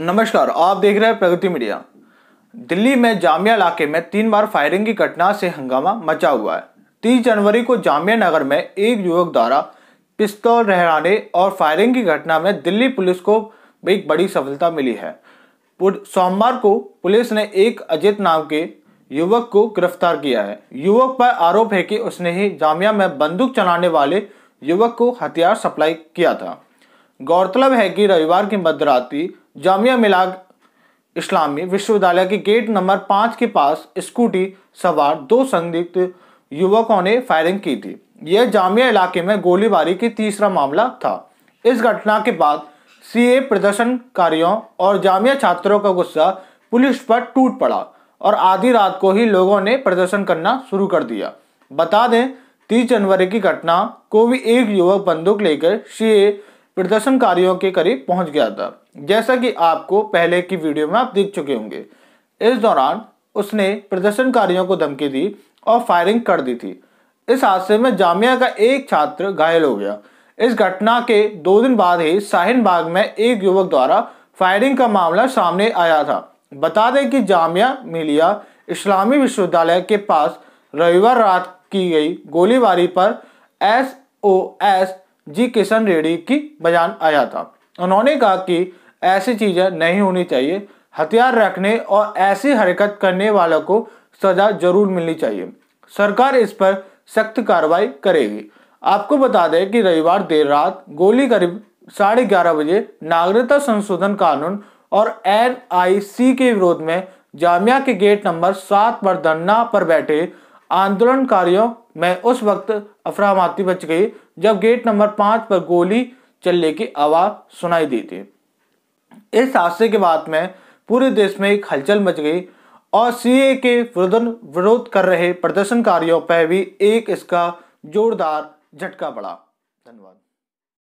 नमस्कार आप देख रहे हैं प्रगति मीडिया दिल्ली में जामिया इलाके में तीन बार फायरिंग की घटना से हंगामा मचा हुआ है तीस जनवरी को जामिया नगर में एक युवक द्वारा पिस्तौल लहराने और फायरिंग की घटना में दिल्ली पुलिस को एक बड़ी सफलता मिली है सोमवार को पुलिस ने एक अजित नाम के युवक को गिरफ्तार किया है युवक पर आरोप है कि उसने ही जामिया में बंदूक चलाने वाले युवक को हथियार सप्लाई किया था गौरतलब है कि रविवार की मध्य जामिया मिलाग इस्लामी विश्वविद्यालय के गेट नंबर पाँच के पास स्कूटी सवार दो संदिग्ध युवकों ने फायरिंग की थी यह जामिया इलाके में गोलीबारी की तीसरा मामला था इस घटना के बाद सीए प्रदर्शनकारियों और जामिया छात्रों का गुस्सा पुलिस पर टूट पड़ा और आधी रात को ही लोगों ने प्रदर्शन करना शुरू कर दिया बता दें तीस जनवरी की घटना को भी एक युवक बंदूक लेकर सीए प्रदर्शनकारियों के करीब पहुंच गया था जैसा कि आपको पहले की वीडियो में आप देख चुके होंगे इस दौरान उसने प्रदर्शनकारियों को धमकी दी और फायरिंग कर दी थी इस हादसे में जामिया का एक छात्र घायल हो गया इस घटना के दो दिन बाद ही साहिन बाग में एक युवक द्वारा फायरिंग का मामला सामने आया था बता दें कि जामिया मिलिया इस्लामी विश्वविद्यालय के पास रविवार रात की गई गोलीबारी पर S O S G Kishan Reddy की बयान आया था उन्होंने कहा कि ऐसी चीज़ें नहीं होनी चाहिए हथियार रखने और ऐसी हरकत करने वालों को सजा जरूर मिलनी चाहिए सरकार इस पर सख्त कार्रवाई करेगी आपको बता दें कि रविवार देर रात गोली करीब साढ़े ग्यारह बजे नागरिकता संशोधन कानून और एनआईसी के विरोध में जामिया के गेट नंबर सात पर धरना पर बैठे आंदोलनकारियों मैं उस वक्त अफरामाती बच गई जब गेट नंबर पाँच पर गोली चलने की आवाज़ सुनाई दी थी इस हादसे के बाद में पूरे देश में एक हलचल मच गई और सीए के विरोधन विरोध कर रहे प्रदर्शनकारियों पर भी एक इसका जोरदार झटका पड़ा धन्यवाद